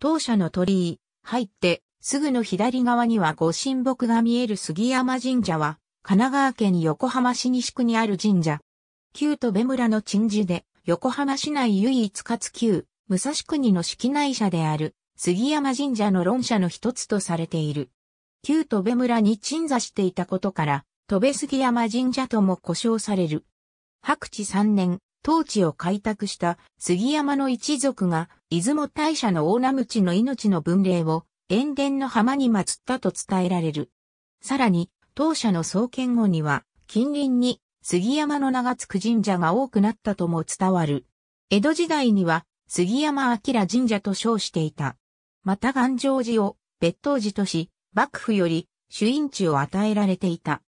当社の鳥居、入って、すぐの左側にはご神木が見える杉山神社は、神奈川県横浜市西区にある神社。旧戸部村の鎮守で、横浜市内唯一かつ旧、武蔵国の式内社である、杉山神社の論者の一つとされている。旧戸部村に鎮座していたことから、戸部杉山神社とも呼称される。白地三年、当地を開拓した杉山の一族が出雲大社の大名口の命の分霊を、塩田の浜に祀ったと伝えられる。さらに、当社の創建後には、近隣に杉山の名が付く神社が多くなったとも伝わる。江戸時代には、杉山明神社と称していた。また願成寺を別当寺とし、幕府より主因地を与えられていた。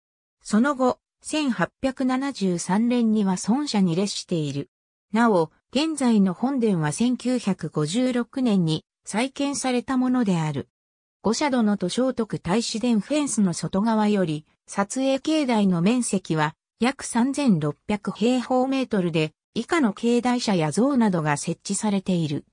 その後、1873年には孫社に列している。なお、現在の本殿は1956年に再建されたものである。五社殿と聖徳太子殿フェンスの外側より、撮影境内の面積は約3600平方メートルで、以下の境内車や像などが設置されている。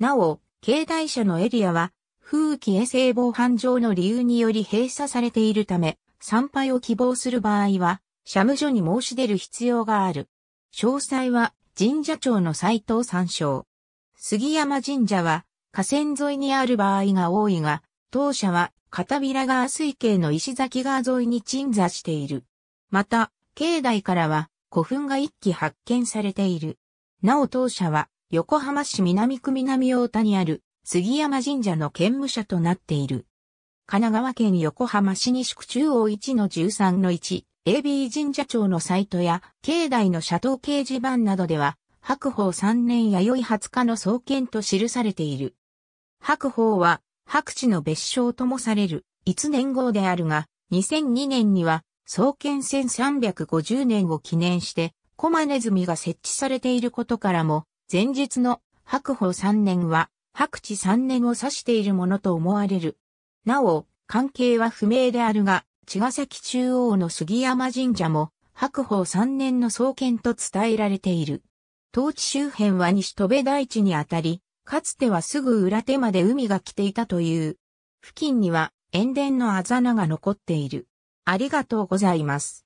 なお、境内車のエリアは、風紀衛生防犯上の理由により閉鎖されているため、参拝を希望する場合は、社務所に申し出る必要がある。詳細は神社長の斎藤参照。杉山神社は河川沿いにある場合が多いが、当社は片平川水系の石崎川沿いに鎮座している。また、境内からは古墳が一基発見されている。なお当社は横浜市南区南大田にある杉山神社の兼務者となっている。神奈川県横浜市西区中央1の13の1、AB 神社庁のサイトや、境内の社頭掲示板などでは、白宝3年弥生20日の創建と記されている。白宝は、白地の別称ともされる、一年号であるが、2002年には、創建1350年を記念して、コマネズミが設置されていることからも、前日の白宝3年は、白地3年を指しているものと思われる。なお、関係は不明であるが、茅ヶ崎中央の杉山神社も、白鵬3年の創建と伝えられている。当地周辺は西戸部大地にあたり、かつてはすぐ裏手まで海が来ていたという。付近には塩田のあざなが残っている。ありがとうございます。